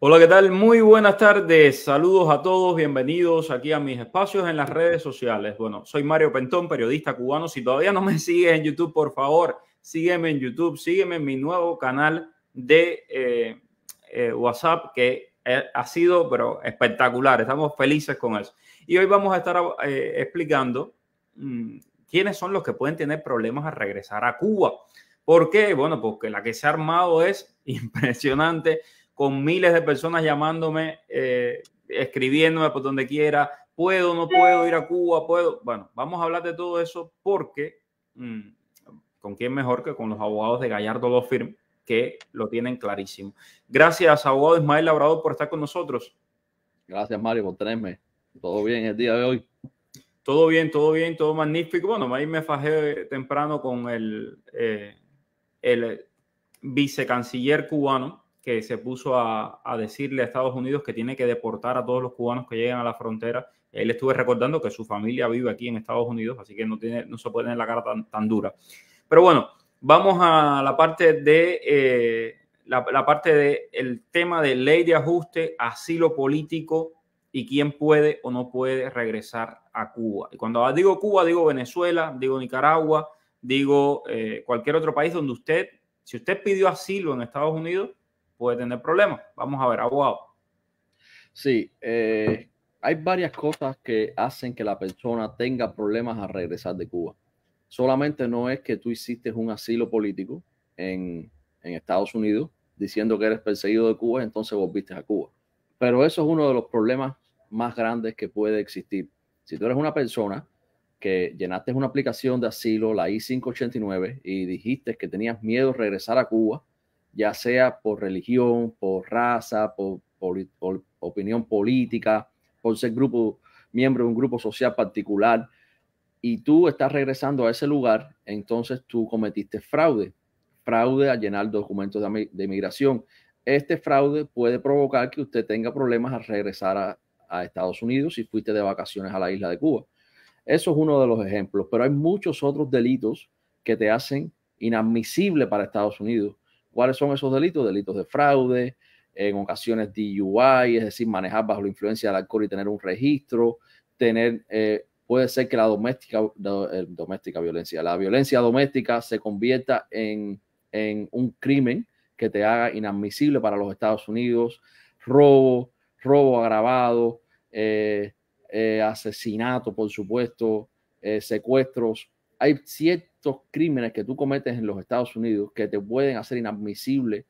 Hola, ¿qué tal? Muy buenas tardes. Saludos a todos. Bienvenidos aquí a mis espacios en las redes sociales. Bueno, soy Mario Pentón, periodista cubano. Si todavía no me sigues en YouTube, por favor, sígueme en YouTube, sígueme en mi nuevo canal de eh, eh, WhatsApp que eh, ha sido, pero espectacular. Estamos felices con eso. Y hoy vamos a estar explicando mm, quiénes son los que pueden tener problemas a regresar a Cuba. ¿Por qué? Bueno, porque la que se ha armado es impresionante con miles de personas llamándome, eh, escribiéndome por donde quiera, puedo, no puedo ir a Cuba, puedo. Bueno, vamos a hablar de todo eso porque mm, con quién mejor que con los abogados de Gallardo Law Firm que lo tienen clarísimo. Gracias, abogado Ismael Labrador, por estar con nosotros. Gracias, Mario, por tenerme. ¿Todo bien el día de hoy? Todo bien, todo bien, todo magnífico. Bueno, ahí me fajé temprano con el, eh, el vicecanciller cubano, que se puso a, decirle a Estados Unidos que tiene que deportar a todos los cubanos que llegan a la frontera. Él eh, estuve recordando que su familia vive aquí en Estados Unidos, así que no, tiene, no se puede tener la cara tan, dura. Pero bueno, vamos a la parte de eh, la, parte del tema de ley de ajuste, asilo político y quién puede o no puede regresar a Cuba. Y cuando digo Cuba, digo Venezuela, digo Nicaragua, digo eh, cualquier otro país donde usted, si usted pidió asilo en Estados Unidos, puede tener problemas. Vamos a ver, abogado. Sí, eh, hay varias cosas que hacen que la persona tenga problemas a regresar de Cuba. Solamente no es que tú hiciste un asilo político en, en Estados Unidos diciendo que eres perseguido de Cuba, entonces volviste a Cuba. Pero eso es uno de los problemas más grandes que puede existir. Si tú eres una persona que llenaste una aplicación de asilo, la I-589, y dijiste que tenías miedo de regresar a Cuba, ya sea por religión, por raza, por, opinión política, por ser grupo, miembro de un grupo social particular, y tú estás regresando a ese lugar, entonces tú cometiste fraude, fraude al llenar documentos de, inmigración. Este fraude puede provocar que usted tenga problemas al regresar a, a Estados Unidos si fuiste de vacaciones a la isla de Cuba. Eso es uno de los ejemplos, pero hay muchos otros delitos que te hacen inadmisible para Estados Unidos ¿Cuáles son esos delitos? Delitos de fraude, en ocasiones DUI, es decir, manejar bajo la influencia del alcohol y tener un registro, tener, eh, puede ser que la doméstica, eh, doméstica violencia, la violencia doméstica se convierta en, un crimen que te haga inadmisible para los Estados Unidos, robo, robo agravado, eh, asesinato, por supuesto, secuestros. Hay siete estos crímenes que tú cometes en los Estados Unidos que te pueden hacer inadmisible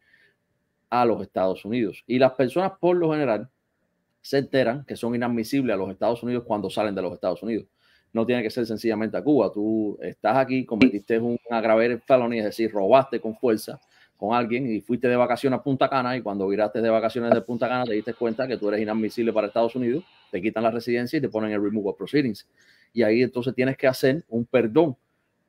a los Estados Unidos. Y las personas por lo general se enteran que son inadmisibles a los Estados Unidos cuando salen de los Estados Unidos. No tiene que ser sencillamente a Cuba. Tú estás aquí, cometiste un grave felonía, es decir, robaste con fuerza con alguien y fuiste de vacaciones a Punta Cana y cuando viraste de vacaciones de Punta Cana te diste cuenta que tú eres inadmisible para Estados Unidos, te quitan la residencia y te ponen el removal proceedings. Y ahí entonces tienes que hacer un perdón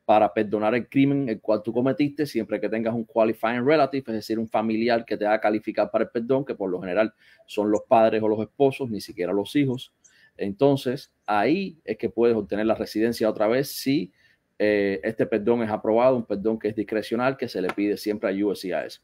para perdonar el crimen el cual tú cometiste siempre que tengas un qualifying relative, es decir, un familiar que te a calificar para el perdón, que por lo general son los padres o los esposos, ni siquiera los hijos. Entonces, ahí es que puedes obtener la residencia otra vez si eh, este perdón es aprobado, un perdón que es discrecional, que se le pide siempre a USCIS.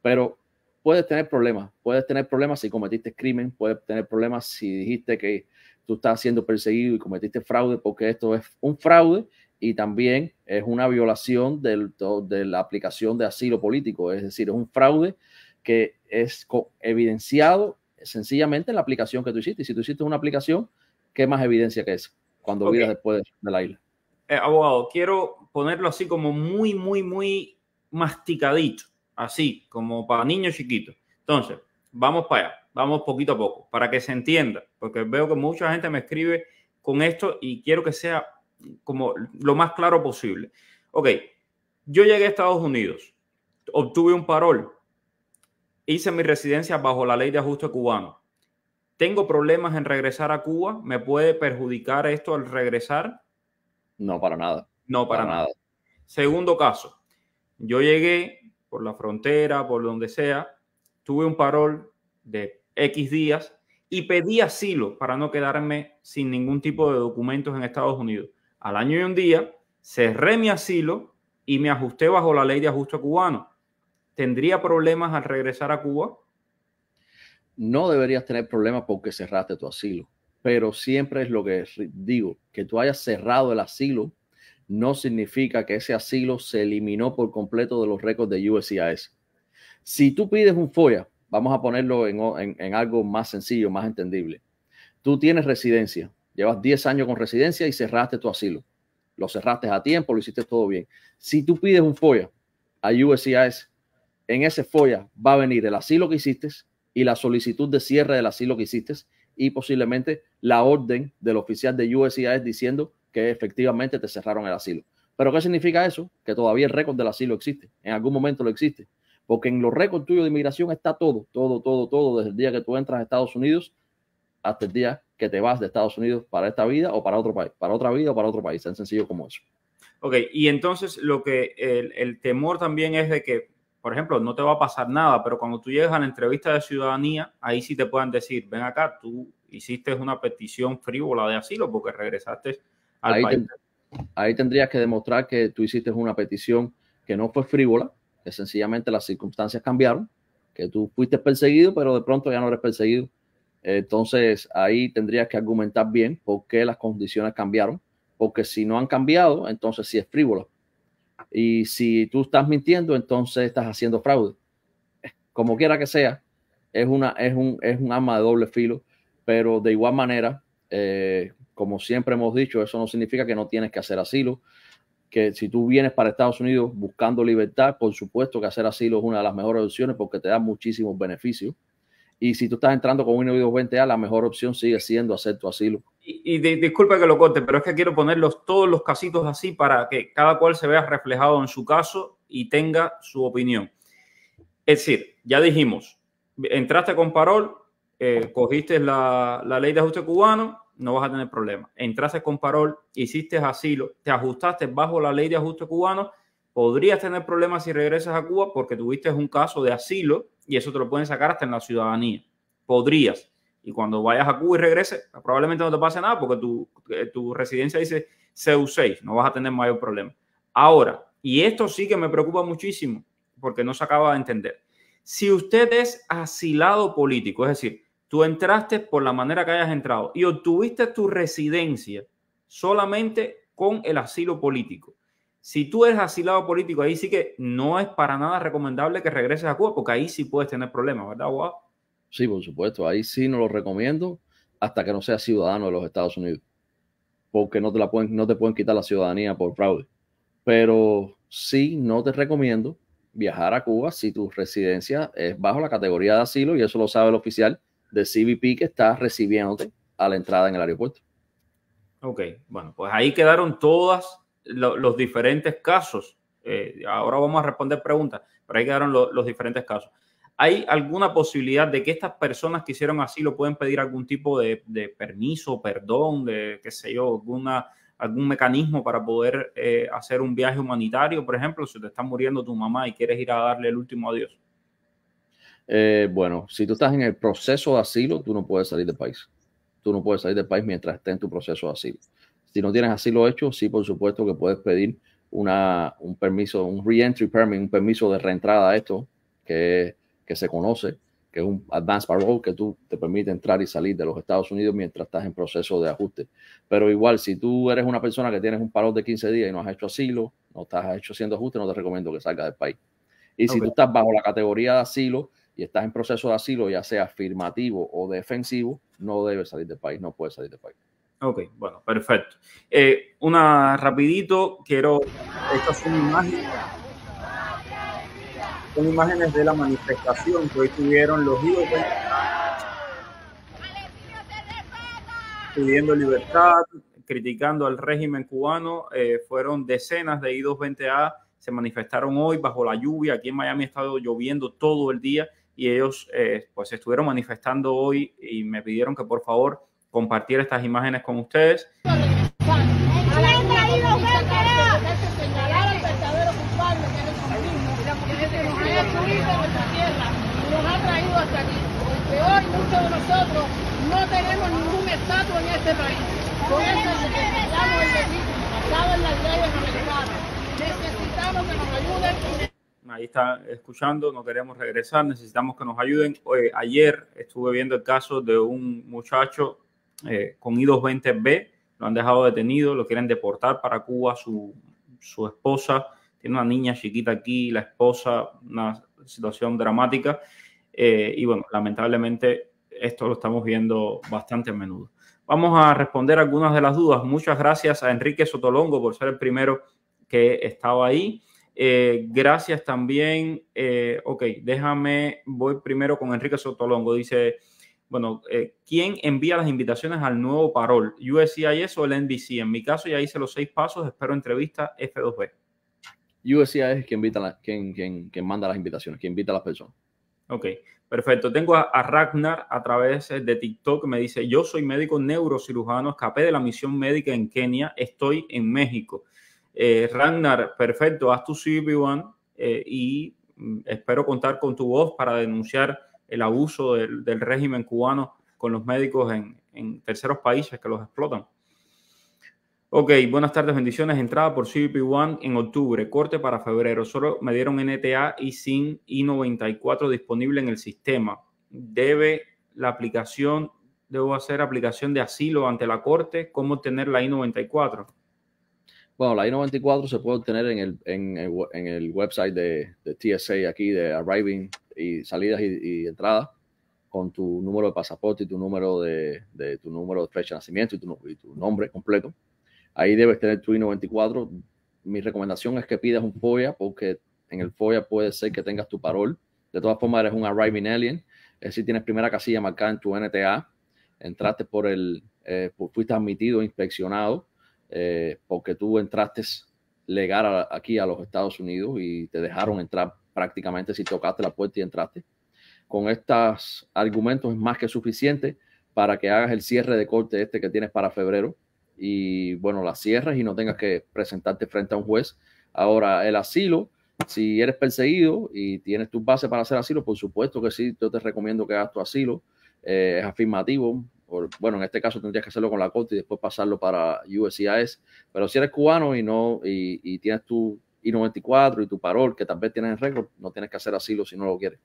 Pero puedes tener problemas, puedes tener problemas si cometiste crimen, puedes tener problemas si dijiste que tú estás siendo perseguido y cometiste fraude, porque esto es un fraude y también es una violación de la aplicación de asilo político, es decir, es un fraude que es evidenciado sencillamente en la aplicación que tú hiciste. Y si tú hiciste una aplicación, ¿qué más evidencia que es cuando okay. después de la isla? Eh, abogado, quiero ponerlo así como muy, muy, muy masticadito, así como para niños chiquitos. Entonces, vamos para allá, vamos poquito a poco, para que se entienda, porque veo que mucha gente me escribe con esto y quiero que sea como lo más claro posible. Ok, yo llegué a Estados Unidos, obtuve un parol, hice mi residencia bajo la ley de ajuste cubano. ¿Tengo problemas en regresar a Cuba? ¿Me puede perjudicar esto al regresar? No, para nada. No, para, nada. nada. Segundo caso, yo llegué por la frontera, por donde sea, tuve un parol de X días y pedí asilo para no quedarme sin ningún tipo de documentos en Estados Unidos al año y un día, cerré mi asilo y me ajusté bajo la ley de ajuste cubano. ¿Tendría problemas al regresar a Cuba? No deberías tener problemas porque cerraste tu asilo, pero siempre es lo que digo, que tú hayas cerrado el asilo no significa que ese asilo se eliminó por completo de los récords de USCIS. Si tú pides un FOIA, vamos a ponerlo en algo más sencillo, más entendible. Tú tienes residencia, Llevas 10 años con residencia y cerraste tu asilo. Lo cerraste a tiempo, lo hiciste todo bien. Si tú pides un FOIA a USCIS, en ese FOIA va a venir el asilo que hiciste y la solicitud de cierre del asilo que hiciste y posiblemente la orden del oficial de USCIS diciendo que efectivamente te cerraron el asilo. Pero ¿qué significa eso? Que todavía el récord del asilo existe. En algún momento lo existe. Porque en los récords tuyos de inmigración está todo, todo, todo, todo, desde el día que tú entras a Estados Unidos hasta el día que te vas de Estados Unidos para esta vida o para otro país, para otra vida o para otro país, tan sencillo como eso. Ok, y entonces lo que el, temor también es de que, por ejemplo, no te va a pasar nada, pero cuando tú llegas a la entrevista de ciudadanía, ahí sí te puedan decir, ven acá, tú hiciste una petición frívola de asilo porque regresaste al país. ahí tendrías que demostrar que tú hiciste una petición que no fue frívola, que sencillamente las circunstancias cambiaron, que tú fuiste perseguido, pero de pronto ya no eres perseguido entonces ahí tendrías que argumentar bien por qué las condiciones cambiaron, porque si no han cambiado, entonces sí es frívolo. Y si tú estás mintiendo, entonces estás haciendo fraude. Como quiera que sea, es, una, es, un, es un arma de doble filo, pero de igual manera, eh, como siempre hemos dicho, eso no significa que no tienes que hacer asilo, que si tú vienes para Estados Unidos buscando libertad, por supuesto que hacer asilo es una de las mejores opciones porque te da muchísimos beneficios y si tú estás entrando con un individuo 20A, la mejor opción sigue siendo hacer tu asilo. Y, y disculpa que lo corte, pero es que quiero ponerlos todos los casitos así para que cada cual se vea reflejado en su caso y tenga su opinión. Es decir, ya dijimos, entraste con parol, eh, cogiste la, la ley de ajuste cubano, no vas a tener problema. Entraste con parol, hiciste asilo, te ajustaste bajo la ley de ajuste cubano, podrías tener problemas si regresas a Cuba porque tuviste un caso de asilo y eso te lo pueden sacar hasta en la ciudadanía. Podrías. Y cuando vayas a Cuba y regreses, probablemente no te pase nada porque tu, eh, tu residencia dice CU6, no vas a tener mayor problema. Ahora, y esto sí que me preocupa muchísimo porque no se acaba de entender. Si usted es asilado político, es decir, tú entraste por la manera que hayas entrado y obtuviste tu residencia solamente con el asilo político, si tú eres asilado político, ahí sí que no es para nada recomendable que regreses a Cuba, porque ahí sí puedes tener problemas, ¿verdad, Guau? Sí, por supuesto, ahí sí no lo recomiendo hasta que no seas ciudadano de los Estados Unidos, porque no te, la pueden, no te pueden quitar la ciudadanía por fraude. Pero sí no te recomiendo viajar a Cuba si tu residencia es bajo la categoría de asilo y eso lo sabe el oficial de CBP que está recibiéndote a la entrada en el aeropuerto. Ok, bueno, pues ahí quedaron todas los diferentes casos. Eh, ahora vamos a responder preguntas, pero ahí quedaron los diferentes casos. ¿Hay alguna posibilidad de que estas personas que hicieron asilo pueden pedir algún tipo de, de permiso, perdón, de qué sé yo, alguna, algún mecanismo para poder eh, hacer un viaje humanitario? Por ejemplo, si te está muriendo tu mamá y quieres ir a darle el último adiós. Eh, bueno, si tú estás en el proceso de asilo, tú no puedes salir del país. Tú no puedes salir del país mientras estés en tu proceso de asilo. Si no tienes asilo hecho, sí, por supuesto que puedes pedir una, un permiso, un reentry permit, un permiso de reentrada a esto, que, que se conoce, que es un advanced parole que tú te permite entrar y salir de los Estados Unidos mientras estás en proceso de ajuste. Pero igual, si tú eres una persona que tienes un paro de 15 días y no has hecho asilo, no estás hecho siendo ajuste, no te recomiendo que salgas del país. Y si tú estás bajo la categoría de asilo y estás en proceso de asilo, ya sea afirmativo o defensivo, no debes salir del país, no puedes salir del país. Ok, bueno, perfecto. Eh, una rapidito, quiero... Estas son imágenes, son imágenes de la manifestación que hoy tuvieron los 20A pidiendo libertad, criticando al régimen cubano. Eh, fueron decenas de I-220A, se manifestaron hoy bajo la lluvia. Aquí en Miami ha estado lloviendo todo el día y ellos eh, pues estuvieron manifestando hoy y me pidieron que por favor compartir estas imágenes con ustedes. Ahí está escuchando, no queremos regresar, necesitamos que nos ayuden. ayer estuve viendo el caso de un muchacho eh, con I-220B, lo han dejado detenido, lo quieren deportar para Cuba, su, esposa, tiene una niña chiquita aquí, la esposa, una situación dramática. Eh, y bueno, lamentablemente esto lo estamos viendo bastante a menudo. Vamos a responder algunas de las dudas. Muchas gracias a Enrique Sotolongo por ser el primero que estaba ahí. Eh, gracias también. ok, déjame, voy primero con Enrique Sotolongo. Dice, bueno, eh, ¿quién envía las invitaciones al nuevo parol? ¿USCIS o el NBC? En mi caso ya hice los seis pasos, espero entrevista F2B. USCIS es quien, invita quien, manda las invitaciones, quien invita a las personas. Ok, perfecto. Tengo a, Ragnar a través de TikTok, me dice, yo soy médico neurocirujano, escapé de la misión médica en Kenia, estoy en México. Eh, Ragnar, perfecto, haz tu CV1 eh, y mm, espero contar con tu voz para denunciar el abuso del, régimen cubano con los médicos en, terceros países que los explotan. Ok, buenas tardes, bendiciones. Entrada por CVP One en octubre, corte para febrero. Solo me dieron NTA y SIN I94 disponible en el sistema. Debe la aplicación, debo hacer aplicación de asilo ante la corte, cómo obtener la I94. Bueno, la I-94 se puede obtener en el, website de, de, TSA aquí, de Arriving y salidas y, entradas, con tu número de pasaporte y tu número de, tu número de fecha de nacimiento y tu, nombre completo. Ahí debes tener tu I-94. Mi recomendación es que pidas un FOIA porque en el FOIA puede ser que tengas tu parol. De todas formas, eres un arriving alien. Es eh, decir, tienes primera casilla marcada en tu NTA. Entraste por el, eh, fuiste admitido, inspeccionado eh, porque tú entraste legal aquí a los Estados Unidos y te dejaron entrar prácticamente si tocaste la puerta y entraste. Con estos argumentos es más que suficiente para que hagas el cierre de corte este que tienes para febrero y bueno, la cierres y no tengas que presentarte frente a un juez. Ahora, el asilo, si eres perseguido y tienes tus bases para hacer asilo, por supuesto que sí, yo te recomiendo que hagas tu asilo. Eh, es afirmativo, bueno, en este caso tendrías que hacerlo con la corte y después pasarlo para USCIS, pero si eres cubano y no y, tienes tu I-94 y tu parol, que tal vez tienes en récord, no tienes que hacer asilo si no lo quieres.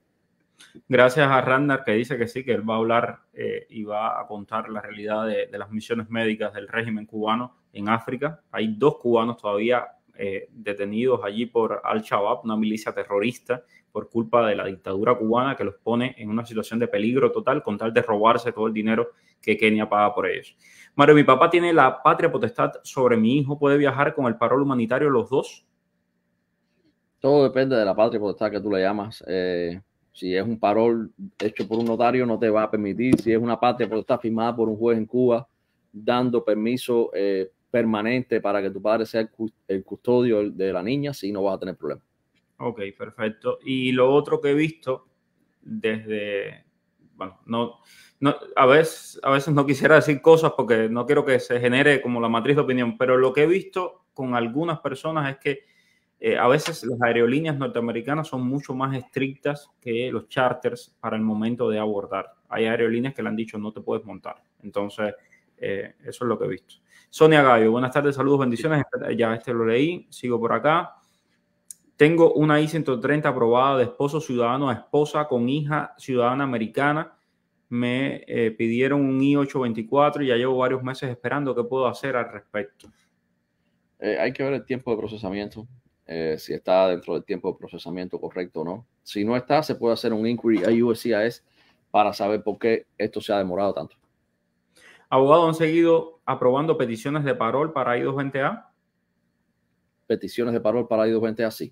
Gracias a Randar que dice que sí, que él va a hablar eh, y va a contar la realidad de, las misiones médicas del régimen cubano en África. Hay dos cubanos todavía eh, detenidos allí por Al-Shabaab, una milicia terrorista, por culpa de la dictadura cubana que los pone en una situación de peligro total con tal de robarse todo el dinero que Kenia paga por ellos. Mario, mi papá tiene la patria potestad sobre mi hijo, puede viajar con el parol humanitario los dos. Todo depende de la patria potestad que tú le llamas. Eh, si es un parol hecho por un notario, no te va a permitir. Si es una patria potestad firmada por un juez en Cuba, dando permiso eh, permanente para que tu padre sea el, custodio de la niña, sí, no vas a tener problema. Ok, perfecto. Y lo otro que he visto desde bueno, no, a, veces, a veces no quisiera decir cosas porque no quiero que se genere como la matriz de opinión, pero lo que he visto con algunas personas es que eh, a veces las aerolíneas norteamericanas son mucho más estrictas que los charters para el momento de abordar. Hay aerolíneas que le han dicho no te puedes montar. Entonces, eh, eso es lo que he visto. Sonia Gallo, buenas tardes, saludos, bendiciones. Ya este lo leí, sigo por acá. Tengo una I-130 aprobada de esposo ciudadano a esposa con hija ciudadana americana. Me eh, pidieron un I-824 y ya llevo varios meses esperando. ¿Qué puedo hacer al respecto? Eh, hay que ver el tiempo de procesamiento, eh, si está dentro del tiempo de procesamiento correcto o no. Si no está, se puede hacer un inquiry a USCIS para saber por qué esto se ha demorado tanto. Abogado, ¿han seguido aprobando peticiones de parol para I-220A? Peticiones de parol para I-220A, sí.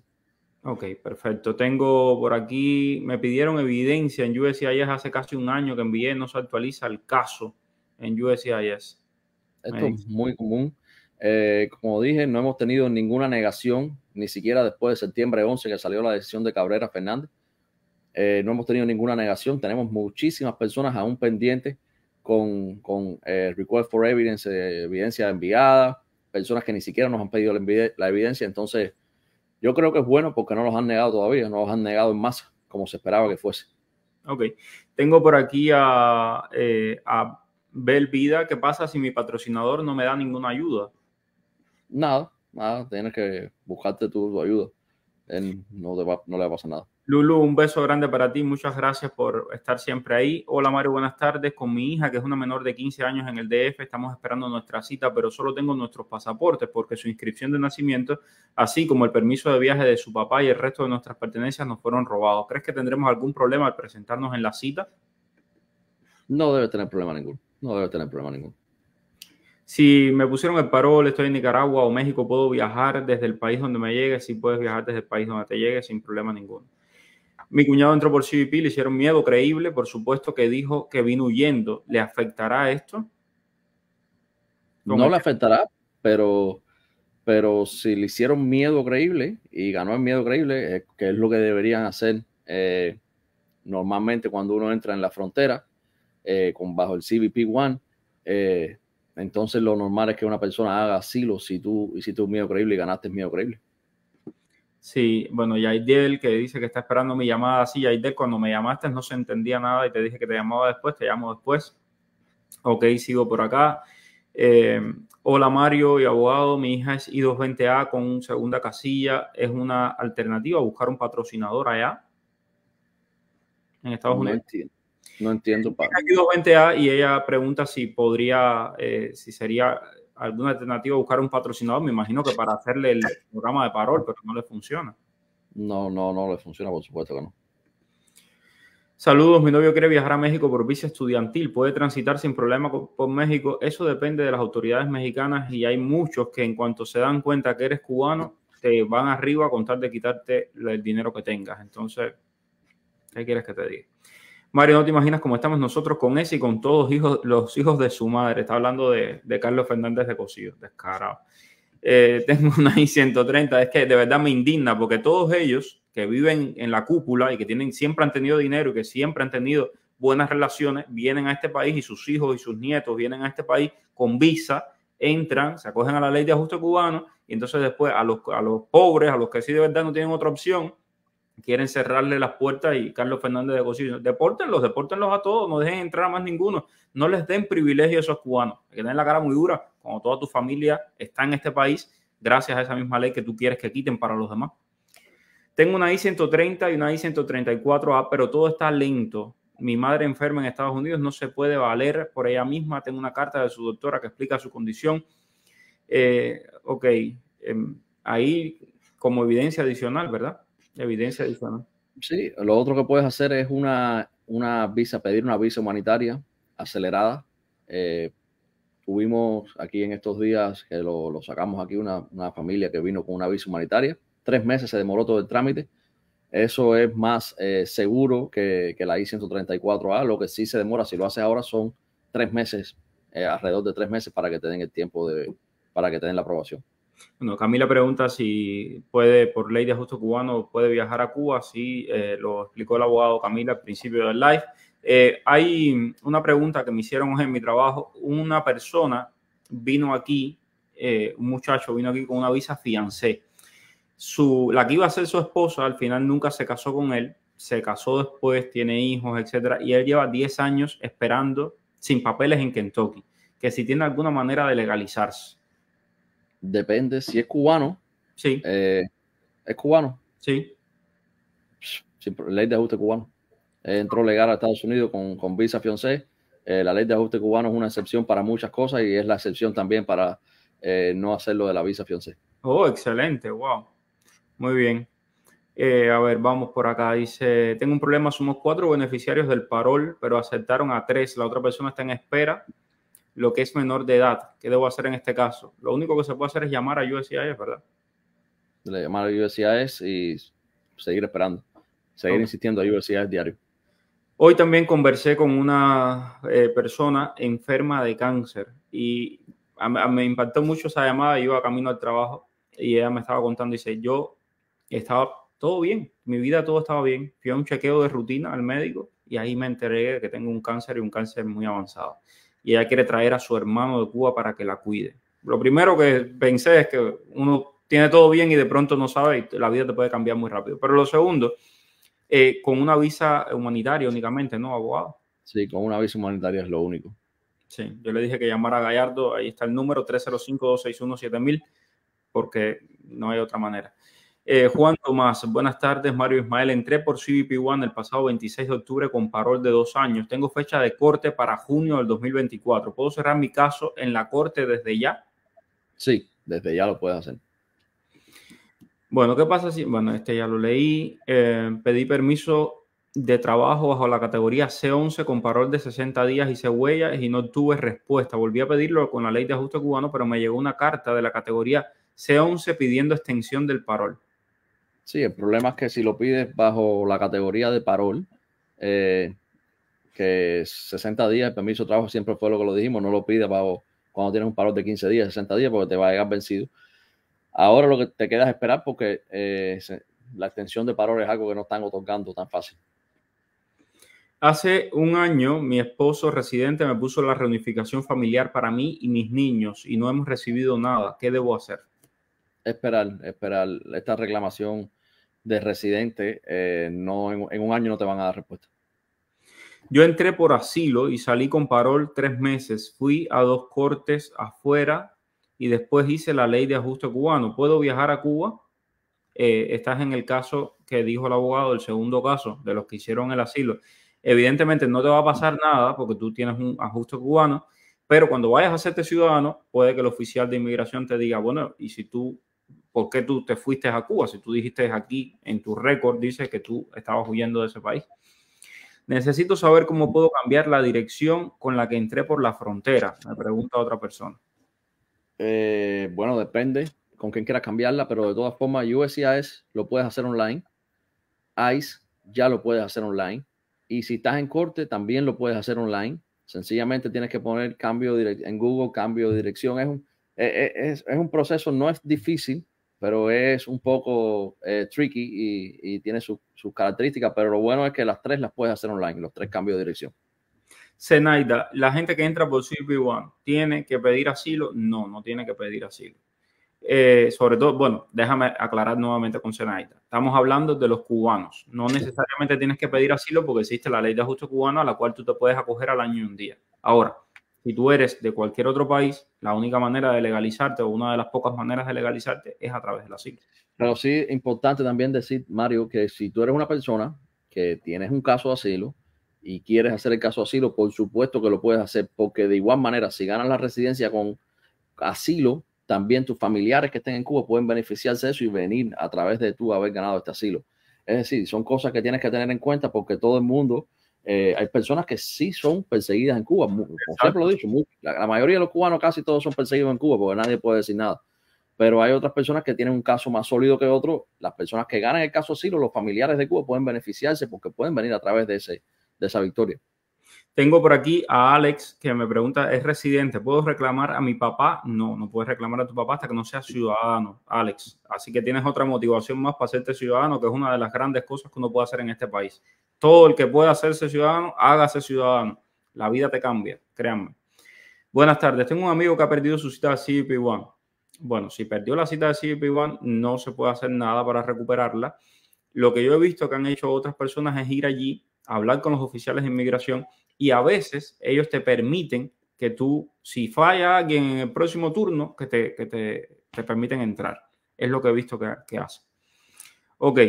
Ok, perfecto. Tengo por aquí, me pidieron evidencia en USCIS hace casi un año que envié, no se actualiza el caso en USCIS. Esto es muy común. Eh, como dije, no hemos tenido ninguna negación, ni siquiera después de septiembre 11 que salió la decisión de Cabrera Fernández. Eh, no hemos tenido ninguna negación. Tenemos muchísimas personas aún pendientes con, con eh, Request for Evidence, evidencia enviada, personas que ni siquiera nos han pedido la evidencia. Entonces, yo creo que es bueno porque no los han negado todavía, no los han negado en masa, como se esperaba que fuese. Ok, tengo por aquí a, eh, Bel Vida, ¿qué pasa si mi patrocinador no me da ninguna ayuda? Nada, nada, tienes que buscarte tu ayuda no, no le va a pasar nada. Lulu, un beso grande para ti. Muchas gracias por estar siempre ahí. Hola Mario, buenas tardes. Con mi hija, que es una menor de 15 años en el DF, estamos esperando nuestra cita, pero solo tengo nuestros pasaportes porque su inscripción de nacimiento, así como el permiso de viaje de su papá y el resto de nuestras pertenencias nos fueron robados. ¿Crees que tendremos algún problema al presentarnos en la cita? No debe tener problema ninguno. No debe tener problema ninguno. Si me pusieron el parol, estoy en Nicaragua o México, puedo viajar desde el país donde me llegue. Si puedes viajar desde el país donde te llegue sin problema ninguno. Mi cuñado entró por CBP, le hicieron miedo creíble, por supuesto que dijo que vino huyendo. ¿Le afectará esto? No le afectará, pero, pero si le hicieron miedo creíble y ganó el miedo creíble, eh, que es lo que deberían hacer eh, normalmente cuando uno entra en la frontera eh, con bajo el CBP One, entonces lo normal es que una persona haga asilo si tú hiciste un miedo creíble y ganaste el miedo creíble. Sí, bueno, Yaidel que dice que está esperando mi llamada. Sí, Yaidel, cuando me llamaste no se entendía nada y te dije que te llamaba después, te llamo después. Ok, sigo por acá. Eh, hola Mario y abogado, mi hija es I220A con segunda casilla. ¿Es una alternativa buscar un patrocinador allá en Estados Unidos? No entiendo. Padre. 20A y ella pregunta si podría, eh, si sería alguna alternativa buscar un patrocinador. Me imagino que para hacerle el programa de parol, pero no le funciona. No, no, no le funciona, por supuesto que no. Saludos, mi novio quiere viajar a México por visa estudiantil. Puede transitar sin problema por México. Eso depende de las autoridades mexicanas y hay muchos que en cuanto se dan cuenta que eres cubano, te van arriba a contar de quitarte el dinero que tengas. Entonces, ¿qué quieres que te diga? Mario, no te imaginas cómo estamos nosotros con ese y con todos hijos, los hijos de su madre. Está hablando de, Carlos Fernández de Cocido, descarado. Eh, tengo una I-130, es que de verdad me indigna porque todos ellos que viven en la cúpula y que tienen, siempre han tenido dinero y que siempre han tenido buenas relaciones, vienen a este país y sus hijos y sus nietos vienen a este país con visa, entran, se acogen a la ley de ajuste cubano y entonces después a a los pobres, a los que sí de verdad no tienen otra opción, quieren cerrarle las puertas y Carlos Fernández de los, depórtenlos, depórtenlos a todos, no dejen entrar a más ninguno, no les den privilegio a esos cubanos, que tienen la cara muy dura cuando toda tu familia está en este país gracias a esa misma ley que tú quieres que quiten para los demás. Tengo una I-130 y una I-134A, pero todo está lento. Mi madre enferma en Estados Unidos no se puede valer por ella misma. Tengo una carta de su doctora que explica su condición. Eh, ok, em, ahí como evidencia adicional, ¿verdad? evidencia eso, ¿no? Sí, lo otro que puedes hacer es una, una visa, pedir una visa humanitaria acelerada. Eh, tuvimos aquí en estos días que lo, sacamos aquí una, familia que vino con una visa humanitaria. Tres meses se demoró todo el trámite. Eso es más eh, seguro que, que la I-134A. Lo que sí se demora, si lo hace ahora, son tres meses, eh, alrededor de tres meses para que te den el tiempo de, para que tengan la aprobación. Bueno, Camila pregunta si puede, por ley de ajuste cubano, puede viajar a Cuba. Sí, eh, lo explicó el abogado Camila al principio del live. Eh, hay una pregunta que me hicieron en mi trabajo. Una persona vino aquí, eh, un muchacho vino aquí con una visa fiancé. la que iba a ser su esposa, al final nunca se casó con él, se casó después, tiene hijos, etcétera, y él lleva 10 años esperando sin papeles en Kentucky, que si tiene alguna manera de legalizarse. Depende si es cubano. Sí. Eh, ¿Es cubano? Sí. ley de ajuste cubano. Eh, entró legal a Estados Unidos con, con visa fiancé. Eh, la ley de ajuste cubano es una excepción para muchas cosas y es la excepción también para no hacerlo de la visa fiancé. Oh, excelente, wow. Muy bien. a ver, vamos por acá. Dice, tengo un problema, somos cuatro beneficiarios del parol, pero aceptaron a tres. La otra persona está en espera lo que es menor de edad. ¿Qué debo hacer en este caso? Lo único que se puede hacer es llamar a USCIS, ¿verdad? Le llamar a USCIS y seguir esperando, seguir insistiendo a USCIS diario. Hoy también conversé con una eh, persona enferma de cáncer y me impactó mucho esa llamada. iba camino al trabajo y ella me estaba contando, dice, yo estaba todo bien, mi vida todo estaba bien. Fui a un chequeo de rutina al médico y ahí me enteré de que tengo un cáncer y un cáncer muy avanzado y ella quiere traer a su hermano de Cuba para que la cuide. Lo primero que pensé es que uno tiene todo bien y de pronto no sabe y la vida te puede cambiar muy rápido. Pero lo segundo, eh, con una visa humanitaria únicamente, ¿no, abogado? Sí, con una visa humanitaria es lo único. Sí, yo le dije que llamara a Gallardo, ahí está el número 305-261-7000, porque no hay otra manera. Eh, Juan Tomás, buenas tardes, Mario Ismael. Entré por CBP 1 el pasado 26 de octubre con parol de dos años. Tengo fecha de corte para junio del 2024. ¿Puedo cerrar mi caso en la corte desde ya? Sí, desde ya lo puedo hacer. Bueno, ¿qué pasa si? Bueno, este ya lo leí. Eh, pedí permiso de trabajo bajo la categoría C11 con parol de 60 días y se y no tuve respuesta. Volví a pedirlo con la ley de ajuste cubano, pero me llegó una carta de la categoría C11 pidiendo extensión del parol. Sí, el problema es que si lo pides bajo la categoría de parol, eh, que 60 días el permiso de trabajo siempre fue lo que lo dijimos, no lo pides bajo cuando tienes un parol de 15 días, 60 días, porque te va a llegar vencido. Ahora lo que te queda es esperar porque eh, la extensión de parol es algo que no están otorgando tan fácil. Hace un año mi esposo residente me puso la reunificación familiar para mí y mis niños y no hemos recibido nada. ¿Qué debo hacer? esperar, esperar esta reclamación de residente. Eh, no, en, un año no te van a dar respuesta. Yo entré por asilo y salí con parol tres meses. Fui a dos cortes afuera y después hice la ley de ajuste cubano. ¿Puedo viajar a Cuba? Eh, estás en el caso que dijo el abogado, el segundo caso de los que hicieron el asilo. Evidentemente no te va a pasar nada porque tú tienes un ajuste cubano, pero cuando vayas a hacerte ciudadano, puede que el oficial de inmigración te diga, bueno, y si tú ¿por qué tú te fuiste a Cuba? Si tú dijiste aquí en tu récord, dices que tú estabas huyendo de ese país. Necesito saber cómo puedo cambiar la dirección con la que entré por la frontera, me pregunta otra persona. Eh, bueno, depende con quién quieras cambiarla, pero de todas formas, USCIS lo puedes hacer online. ICE ya lo puedes hacer online. Y si estás en corte, también lo puedes hacer online. Sencillamente tienes que poner cambio en Google, cambio de dirección. Es un, e-, e-, es, es un proceso, no es difícil, pero es un poco eh, tricky y, tiene sus características, pero lo bueno es que las tres las puedes hacer online, los tres cambios de dirección. Zenaida, la gente que entra por CP1 tiene que pedir asilo. No, no tiene que pedir asilo. Eh, sobre todo, bueno, déjame aclarar nuevamente con Zenaida. Estamos hablando de los cubanos. No necesariamente tienes que pedir asilo porque existe la ley de ajuste cubano a la cual tú te puedes acoger al año y un día. Ahora, si tú eres de cualquier otro país, la única manera de legalizarte o una de las pocas maneras de legalizarte es a través del asilo. Pero sí es importante también decir, Mario, que si tú eres una persona que tienes un caso de asilo y quieres hacer el caso de asilo, por supuesto que lo puedes hacer, porque de igual manera, si ganas la residencia con asilo, también tus familiares que estén en Cuba pueden beneficiarse de eso y venir a través de tú haber ganado este asilo. Es decir, son cosas que tienes que tener en cuenta porque todo el mundo eh, hay personas que sí son perseguidas en Cuba, como siempre lo dicho, la, mayoría de los cubanos casi todos son perseguidos en Cuba porque nadie puede decir nada. Pero hay otras personas que tienen un caso más sólido que otro. Las personas que ganan el caso asilo, los familiares de Cuba pueden beneficiarse porque pueden venir a través de, ese, de esa victoria. Tengo por aquí a Alex que me pregunta, ¿es residente? ¿Puedo reclamar a mi papá? No, no puedes reclamar a tu papá hasta que no sea ciudadano, Alex. Así que tienes otra motivación más para ser ciudadano, que es una de las grandes cosas que uno puede hacer en este país. Todo el que pueda hacerse ciudadano, hágase ciudadano. La vida te cambia, créanme. Buenas tardes, tengo un amigo que ha perdido su cita de CBP1. Bueno, si perdió la cita de CBP1, no se puede hacer nada para recuperarla. Lo que yo he visto que han hecho otras personas es ir allí hablar con los oficiales de inmigración y a veces ellos te permiten que tú, si falla alguien en el próximo turno, que te, que te, te permiten entrar. Es lo que he visto que, que hace. Ok.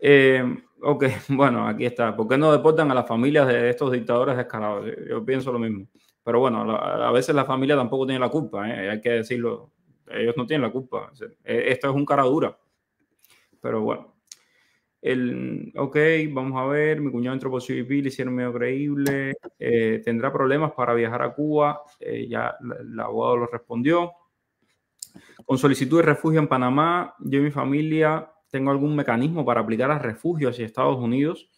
Eh, ok, bueno, aquí está. ¿Por qué no deportan a las familias de estos dictadores descarados? Yo, pienso lo mismo. Pero bueno, a veces la familia tampoco tiene la culpa, ¿eh? hay que decirlo. Ellos no tienen la culpa. E, esto es un cara dura. Pero bueno el, ok, vamos a ver, mi cuñado entró por CBP, le hicieron medio creíble, eh, tendrá problemas para viajar a Cuba, eh, ya el abogado lo respondió. Con solicitud de refugio en Panamá, yo y mi familia, ¿tengo algún mecanismo para aplicar a refugio hacia Estados Unidos?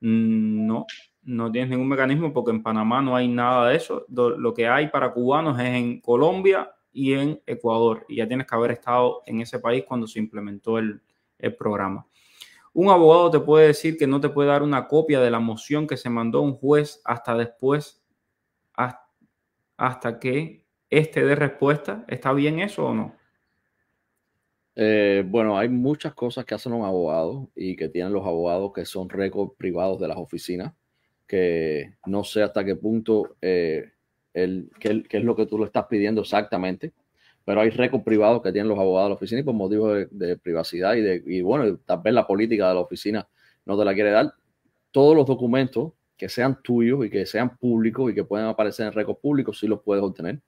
Mm, no, no tienes ningún mecanismo porque en Panamá no hay nada de eso. Lo que hay para cubanos es en Colombia y en Ecuador. Y ya tienes que haber estado en ese país cuando se implementó el programa. Un abogado te puede decir que no te puede dar una copia de la moción que se mandó un juez hasta después, hasta que éste dé respuesta. ¿Está bien eso o no? Eh, bueno, hay muchas cosas que hacen los abogados y que tienen los abogados que son récords privados de las oficinas, que no sé hasta qué punto, eh, el, qué, es lo que tú le estás pidiendo exactamente pero hay récords privados que tienen los abogados de la oficina y por motivos de, privacidad y, de, bueno, tal vez la política de la oficina no te la quiere dar. Todos los documentos que sean tuyos y que sean públicos y que puedan aparecer en récords públicos, sí los puedes obtener,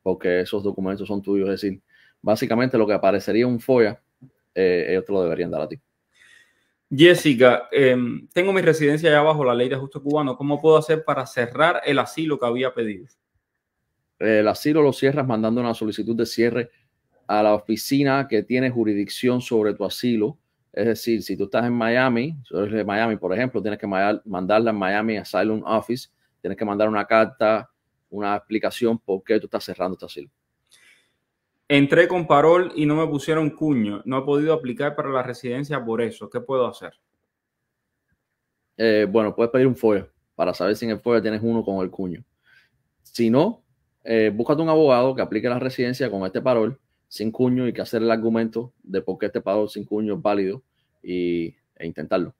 porque esos documentos son tuyos. Es decir, básicamente lo que aparecería en un FOIA, eh, ellos te lo deberían dar a ti. Jessica, em, tengo mi residencia allá abajo, la ley de ajuste cubano. ¿Cómo puedo hacer para cerrar el asilo que había pedido? el asilo lo cierras mandando una solicitud de cierre a la oficina que tiene jurisdicción sobre tu asilo. Es decir, si tú estás en Miami, Miami, por ejemplo, tienes que mandarla a Miami Asylum Office, tienes que mandar una carta, una explicación por qué tú estás cerrando este asilo. Entré con parol y no me pusieron cuño. No he podido aplicar para la residencia por eso. ¿Qué puedo hacer? Eh, bueno, puedes pedir un folio para saber si en el folio tienes uno con el cuño. Si no, eh, búscate un abogado que aplique la residencia con este parol sin cuño y que hacer el argumento de por qué este parol sin cuño es válido y, e intentarlo.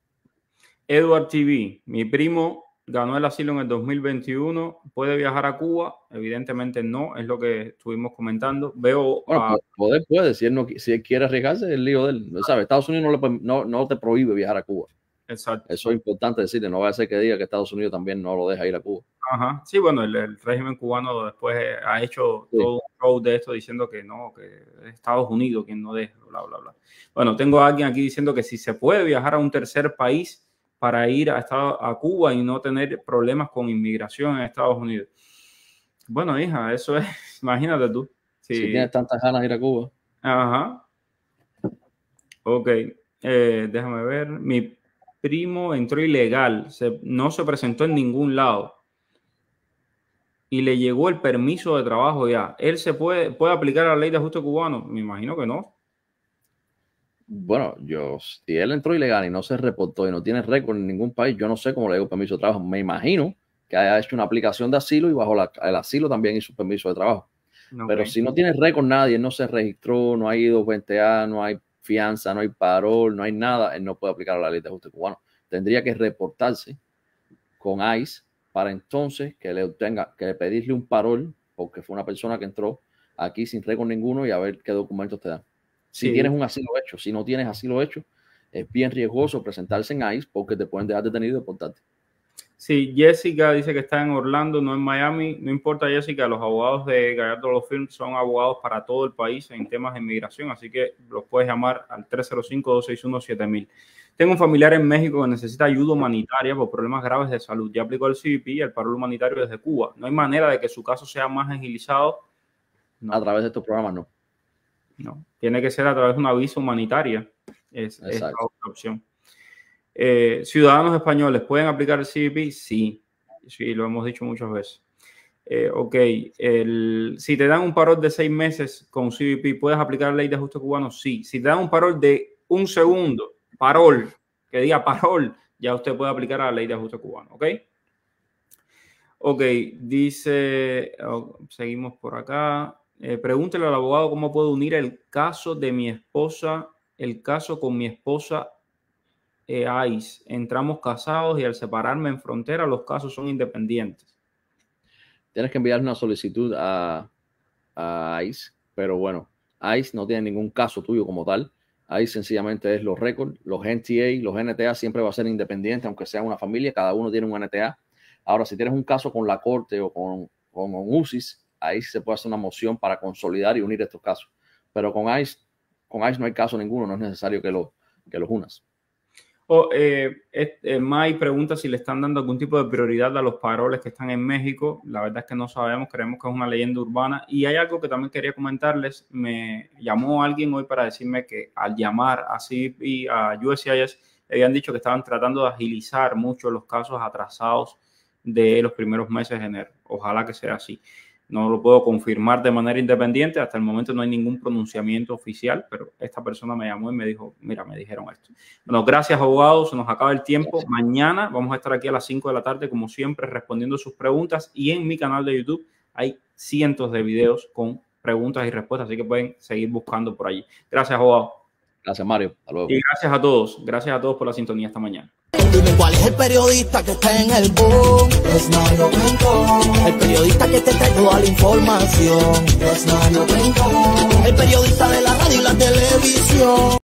Edward TV, mi primo ganó el asilo en el 2021, puede viajar a Cuba, evidentemente no, es lo que estuvimos comentando. Veo bueno, pues, poder puede, si él, quiere arriesgarse, el lío de él. ¿Sabe? Estados Unidos no, te prohíbe viajar a Cuba. Exacto. Eso es importante decirle, no va a ser que diga que Estados Unidos también no lo deja ir a Cuba. Ajá. Sí, bueno, el, régimen cubano después eh, ha hecho todo un show de esto diciendo que no, que Estados Unidos quien no deja, bla, bla, bla. Bueno, tengo a alguien aquí diciendo que si se puede viajar a un tercer país para ir a, a Cuba y no tener problemas con inmigración en Estados Unidos. Bueno, hija, eso es, imagínate tú. Si, tienes tantas ganas de ir a Cuba. Ajá. Ok, eh, déjame ver. Mi primo entró ilegal, no se presentó en ningún lado y le llegó el permiso de trabajo ya, ¿él se puede, puede aplicar la ley de ajuste cubano? Me imagino que no. Bueno, yo, si él entró ilegal y no se reportó y no tiene récord en ningún país, yo no sé cómo le llegó permiso de trabajo. Me imagino que haya hecho una aplicación de asilo y bajo el asilo también hizo permiso de trabajo. Pero si no tiene récord nadie, no se registró, no ha ido 20A, no hay fianza, no hay parol, no hay nada, él no puede aplicar a la ley de ajuste cubano. Tendría que reportarse con ICE para entonces que le obtenga, que le pedirle un parol, porque fue una persona que entró aquí sin récord ninguno y a ver qué documentos te dan. Si tienes un asilo hecho, si no tienes asilo hecho, es bien riesgoso presentarse en ICE porque te pueden dejar detenido y deportarte. Sí, Jessica dice que está en Orlando, no en Miami. No importa, Jessica, los abogados de Gallardo Los Films son abogados para todo el país en temas de inmigración, así que los puedes llamar al 305-261-7000. Tengo un familiar en México que necesita ayuda humanitaria por problemas graves de salud. Ya aplicó el CBP, el paro humanitario desde Cuba. No hay manera de que su caso sea más agilizado. A través de tu programa, no. No, tiene que ser a través de una visa humanitaria. Es, es la otra opción. Eh, ciudadanos españoles, ¿pueden aplicar el CBP? Sí, sí, lo hemos dicho muchas veces. Eh, ok, si te dan un parol de seis meses con CBP, ¿puedes aplicar la ley de ajuste cubano? Sí. Si te dan un parol de un segundo, parol, que diga parol, ya usted puede aplicar a la ley de ajuste cubano, ¿ok? Ok, dice, oh, seguimos por acá. Eh, pregúntele al abogado cómo puedo unir el caso de mi esposa, el caso con mi esposa eh, ICE. Entramos casados y al separarme en frontera los casos son independientes. Tienes que enviar una solicitud a, a ICE, pero bueno, ICE no tiene ningún caso tuyo como tal. Ahí sencillamente es los récords, los NTA, los NTA siempre va a ser independiente, aunque sea una familia, cada uno tiene un NTA. Ahora, si tienes un caso con la corte o con, con un UCIS, ahí se puede hacer una moción para consolidar y unir estos casos. Pero con ICE, con ICE no hay caso ninguno, no es necesario que, lo, que los unas. Oh, eh, eh pregunta si le están dando algún tipo de prioridad a los paroles que están en México. La verdad es que no sabemos, creemos que es una leyenda urbana. Y hay algo que también quería comentarles. Me llamó alguien hoy para decirme que al llamar a CIP y a USCIS habían dicho que estaban tratando de agilizar mucho los casos atrasados de los primeros meses de enero. Ojalá que sea así. No lo puedo confirmar de manera independiente. Hasta el momento no hay ningún pronunciamiento oficial, pero esta persona me llamó y me dijo, mira, me dijeron esto. Bueno, gracias abogados, se nos acaba el tiempo. Mañana vamos a estar aquí a las 5 de la tarde, como siempre, respondiendo sus preguntas. Y en mi canal de YouTube hay cientos de videos con preguntas y respuestas, así que pueden seguir buscando por allí. Gracias, abogados. Gracias, Mario. Y gracias a todos. Gracias a todos por la sintonía esta mañana. Dime cuál es el periodista que está en el boom. Es Mario Rincón. El periodista que te trae toda la información. Es Mario Rincón. El periodista de la radio y la televisión.